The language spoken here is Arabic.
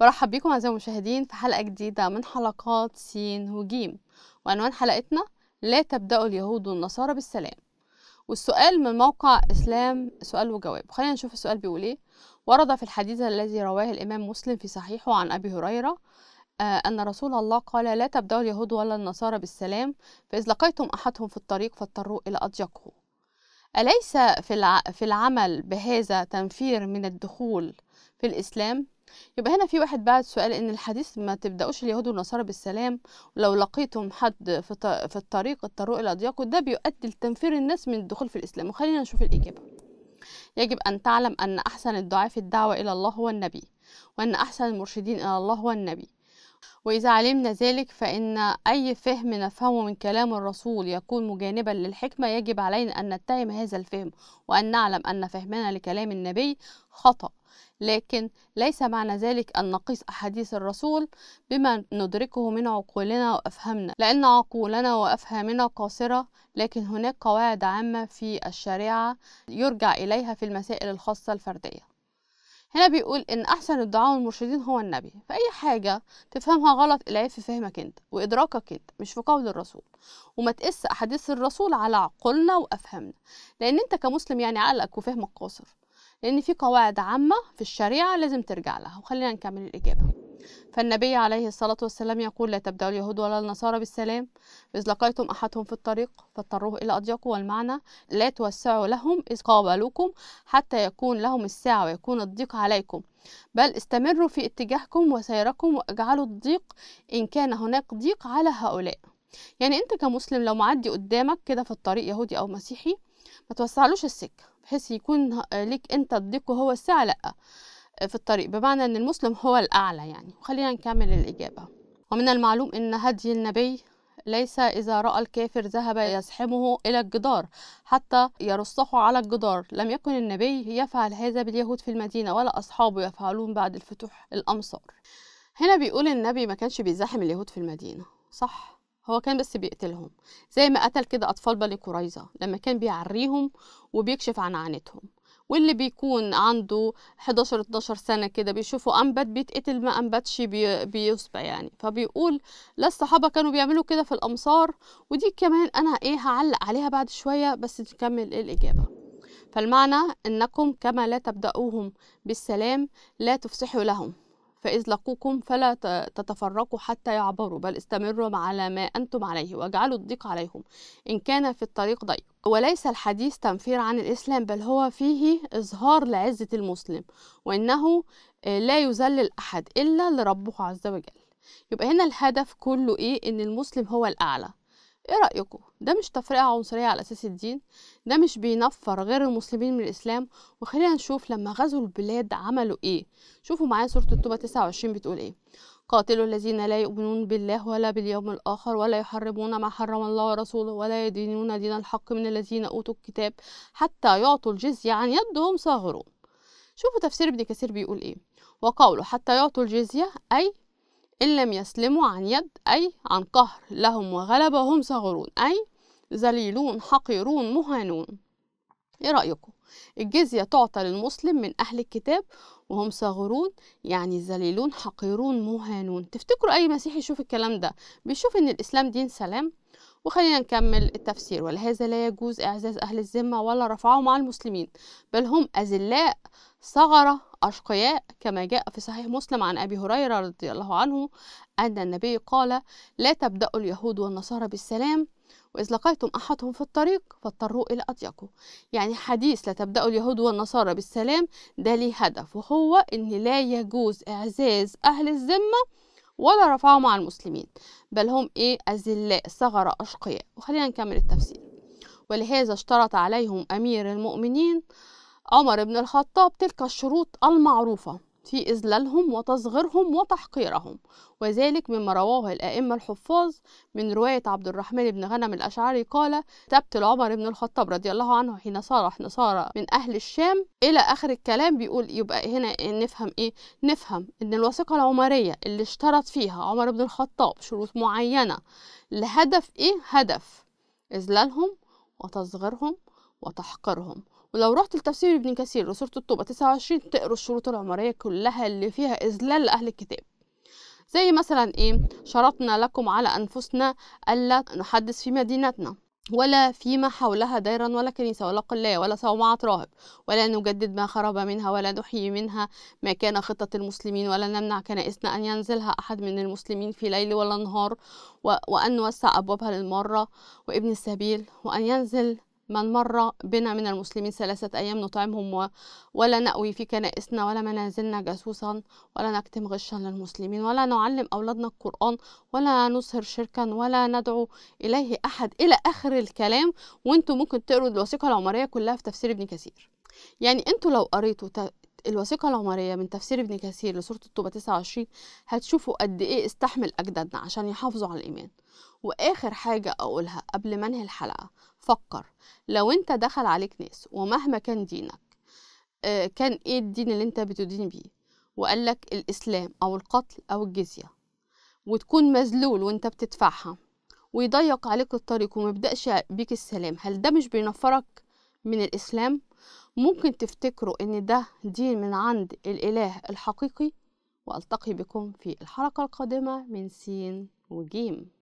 برحب بيكم أعزائي المشاهدين في حلقة جديدة من حلقات سين وجيم وعنوان حلقتنا لا تبداوا اليهود والنصارى بالسلام والسؤال من موقع إسلام سؤال وجواب خلينا نشوف السؤال بيقول إيه ورد في الحديث الذي رواه الإمام مسلم في صحيحه عن أبي هريرة آه، أن رسول الله قال لا تبدأوا اليهود ولا النصارى بالسلام فإذا لقيتم أحدهم في الطريق فاضطروا إلى أضيقه أليس في العمل بهذا تنفير من الدخول في الإسلام يبقى هنا في واحد بعت سؤال ان الحديث ما تبداوش اليهود والنصارى بالسلام لو لقيتم حد في الطريق اضطروا الى ضيق ده بيؤدي لتنفير الناس من الدخول في الاسلام وخلينا نشوف الاجابه يجب ان تعلم ان احسن الدعاء في الدعوه الى الله هو النبي وان احسن المرشدين الى الله هو النبي وإذا علمنا ذلك فإن أي فهم نفهمه من كلام الرسول يكون مجانبا للحكمة يجب علينا أن نتهم هذا الفهم وأن نعلم أن فهمنا لكلام النبي خطأ لكن ليس معنى ذلك أن نقيس أحاديث الرسول بما ندركه من عقولنا وأفهامنا لأن عقولنا وأفهامنا قاصرة لكن هناك قواعد عامة في الشريعة يرجع إليها في المسائل الخاصة الفردية هنا بيقول ان احسن الدعاء والمرشدين هو النبي فاي حاجه تفهمها غلط العيب في فهمك انت وادراكك انت مش في قول الرسول وما تقس احاديث الرسول على عقولنا وافهامنا لان انت كمسلم يعني عقلك وفهمك قاصر لأن في قواعد عامة في الشريعة لازم ترجع لها وخلينا نكمل الإجابة فالنبي عليه الصلاة والسلام يقول لا تبدأ اليهود ولا النصارى بالسلام إذ لقيتم أحدهم في الطريق فاضطروه إلى أضيق والمعنى لا توسعوا لهم إذ قابلوكم حتى يكون لهم الساعة ويكون الضيق عليكم بل استمروا في اتجاهكم وسيركم واجعلوا الضيق إن كان هناك ضيق على هؤلاء يعني أنت كمسلم لو معدي قدامك كده في الطريق يهودي أو مسيحي ما توسعلوش السكة بحيث يكون لك انت تضيق وهو الساعة لا آه، في الطريق بمعنى ان المسلم هو الاعلى يعني وخلينا نكمل الاجابة ومن المعلوم ان هدي النبي ليس إذا رأى الكافر ذهب يزحمه إلى الجدار حتى يرصه على الجدار لم يكن النبي يفعل هذا باليهود في المدينة ولا أصحابه يفعلون بعد الفتوح الأمصار هنا بيقول النبي ما كانش بيزاحم اليهود في المدينة صح هو كان بس بيقتلهم زي ما قتل كده أطفال بني قريظة لما كان بيعريهم وبيكشف عن عانتهم واللي بيكون عنده 11 12 سنه كده بيشوفوا انبت بيتقتل ما انبتش بيصبع يعني فبيقول لا الصحابه كانوا بيعملوا كده في الامصار ودي كمان انا ايه هعلق عليها بعد شويه بس نكمل إيه الاجابه فالمعنى انكم كما لا تبداوهم بالسلام لا تفسحوا لهم فإذ لقوكم فلا تتفرقوا حتى يعبروا بل استمروا على ما أنتم عليه واجعلوا الضيق عليهم إن كان في الطريق ضيق وليس الحديث تنفير عن الإسلام بل هو فيه إظهار لعزة المسلم وإنه آه، لا يذلل أحد إلا لربه عز وجل يبقى هنا الهدف كله إيه إن المسلم هو الأعلى ايه رأيكم ده مش تفرقة عنصرية على أساس الدين ده مش بينفر غير المسلمين من الإسلام وخلينا نشوف لما غزوا البلاد عملوا ايه شوفوا معايا سورة التوبة 29 بتقول ايه قاتلوا الذين لا يؤمنون بالله ولا باليوم الآخر ولا يحرمون ما حرم الله ورسوله ولا يدينون دين الحق من الذين أوتوا الكتاب حتى يعطوا الجزية عن يدهم صاغرون شوفوا تفسير ابن كثير بيقول ايه وقوله حتى يعطوا الجزية أي إن لم يسلموا عن يد أي عن قهر لهم وغلبة وهم صغرون أي ذليلون حقيرون مهانون إيه رأيكم؟ الجزية تعطى للمسلم من أهل الكتاب وهم صغرون يعني ذليلون حقيرون مهانون تفتكروا أي مسيحي يشوف الكلام ده بيشوف إن الإسلام دين سلام وخلينا نكمل التفسير ولهذا لا يجوز إعزاز أهل الذمة ولا رفعهم على المسلمين بل هم أذلاء صغر أشقياء كما جاء في صحيح مسلم عن أبي هريرة رضي الله عنه أن النبي قال لا تبدأ اليهود والنصارى بالسلام وإذ لقيتم أحدهم في الطريق فاضطروا إلى أضيقه يعني حديث لا تبدأ اليهود والنصارى بالسلام ده ليه هدف وهو أن لا يجوز إعزاز أهل الذمة ولا رفعهم مع المسلمين بل هم إيه أزلاء صغر أشقياء وخلينا نكمل التفسير ولهذا اشترط عليهم أمير المؤمنين عمر بن الخطاب تلك الشروط المعروفة في إذلالهم وتصغيرهم وتحقيرهم وذلك مما رواه الأئمة الحفاظ من رواية عبد الرحمن بن غنم الأشعري قال كتبت لعمر بن الخطاب رضي الله عنه حين صارح نصارى من أهل الشام إلى آخر الكلام بيقول يبقى هنا إيه، نفهم إيه؟ نفهم إن الوثيقة العمرية اللي اشترط فيها عمر بن الخطاب شروط معينة لهدف إيه؟ هدف إذلالهم وتصغيرهم وتحقيرهم ولو رحت لتفسير ابن كثير لسورة التوبة 29 تقروا الشروط العمرية كلها اللي فيها إذلال لأهل الكتاب زي مثلا إيه شرطنا لكم على أنفسنا ألا نحدث في مدينتنا ولا فيما حولها دايرا ولا كنيسة ولا قلاية ولا صومعة راهب ولا نجدد ما خرب منها ولا نحيي منها ما كان خطة المسلمين ولا نمنع كنائسنا أن ينزلها أحد من المسلمين في ليل ولا نهار وأن نوسع أبوابها للمرة وابن السبيل وأن ينزل من مر بنا من المسلمين ثلاثة أيام نطعمهم ولا نأوي في كنائسنا ولا منازلنا جاسوسا ولا نكتم غشا للمسلمين ولا نعلم أولادنا القرآن ولا نصهر شركا ولا ندعو إليه أحد إلى آخر الكلام وانتوا ممكن تقروا الوثيقة العمرية كلها في تفسير ابن كثير يعني انتوا لو قريتوا الوثيقة العمرية من تفسير ابن كثير لسورة التوبة 29 هتشوفوا قد إيه استحمل أجدادنا عشان يحافظوا على الإيمان وآخر حاجة أقولها قبل ما أنهي الحلقة فكر لو انت دخل عليك ناس ومهما كان دينك آه، كان ايه الدين اللي انت بتدين بيه وقال لك الاسلام او القتل او الجزيه وتكون مذلول وانت بتدفعها ويضيق عليك الطريق ومبدأش بيك السلام هل ده مش بينفرك من الإسلام؟ ممكن تفتكروا إن ده دين من عند الإله الحقيقي وألتقي بكم في الحلقة القادمة من سين وجيم